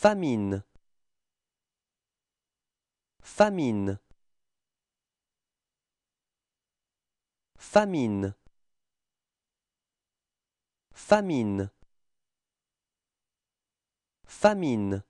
Famine. Famine. Famine. Famine. Famine.